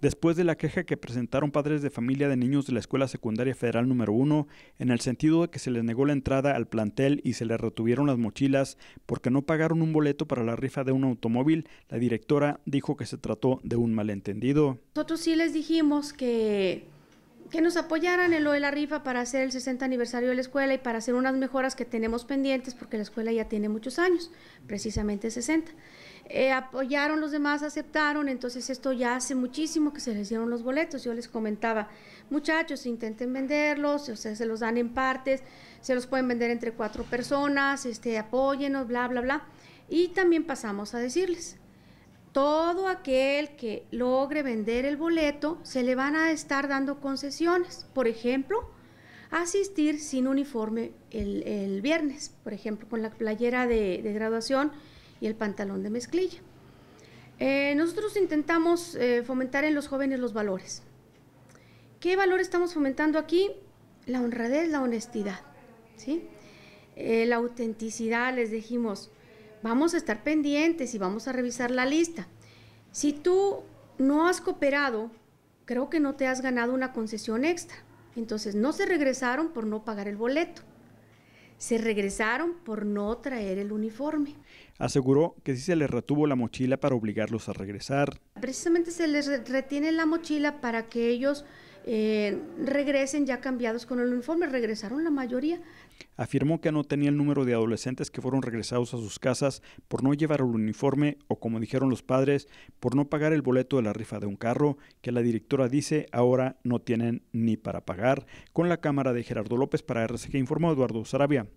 después de la queja que presentaron padres de familia de niños de la Escuela Secundaria Federal número 1 en el sentido de que se les negó la entrada al plantel y se les retuvieron las mochilas porque no pagaron un boleto para la rifa de un automóvil, la directora dijo que se trató de un malentendido. Nosotros sí les dijimos que que nos apoyaran en lo de la rifa para hacer el 60 aniversario de la escuela y para hacer unas mejoras que tenemos pendientes porque la escuela ya tiene muchos años, precisamente 60. Eh, apoyaron los demás, aceptaron, entonces esto ya hace muchísimo que se les dieron los boletos. Yo les comentaba, muchachos, intenten venderlos, o sea, se los dan en partes, se los pueden vender entre cuatro personas, este, apóyenos, bla, bla, bla. Y también pasamos a decirles, todo aquel que logre vender el boleto se le van a estar dando concesiones. Por ejemplo, asistir sin uniforme el, viernes, por ejemplo, con la playera de, graduación y el pantalón de mezclilla. Eh, nosotros intentamos eh, fomentar en los jóvenes los valores. ¿Qué valor estamos fomentando aquí? La honradez, la honestidad, ¿sí? Eh, la autenticidad, les dijimos, vamos a estar pendientes y vamos a revisar la lista. Si tú no has cooperado, creo que no te has ganado una concesión extra. Entonces no se regresaron por no pagar el boleto. Se regresaron por no traer el uniforme. Aseguró que sí se les retuvo la mochila para obligarlos a regresar. Precisamente se les retiene la mochila para que ellos eh, regresen ya cambiados con el uniforme. Regresaron la mayoría. Afirmó que no tenía el número de adolescentes que fueron regresados a sus casas por no llevar el uniforme o, como dijeron los padres, por no pagar el boleto de la rifa de un carro que la directora dice ahora no tienen ni para pagar. Con la cámara de Gerardo López para RCG informó Eduardo Sarabia.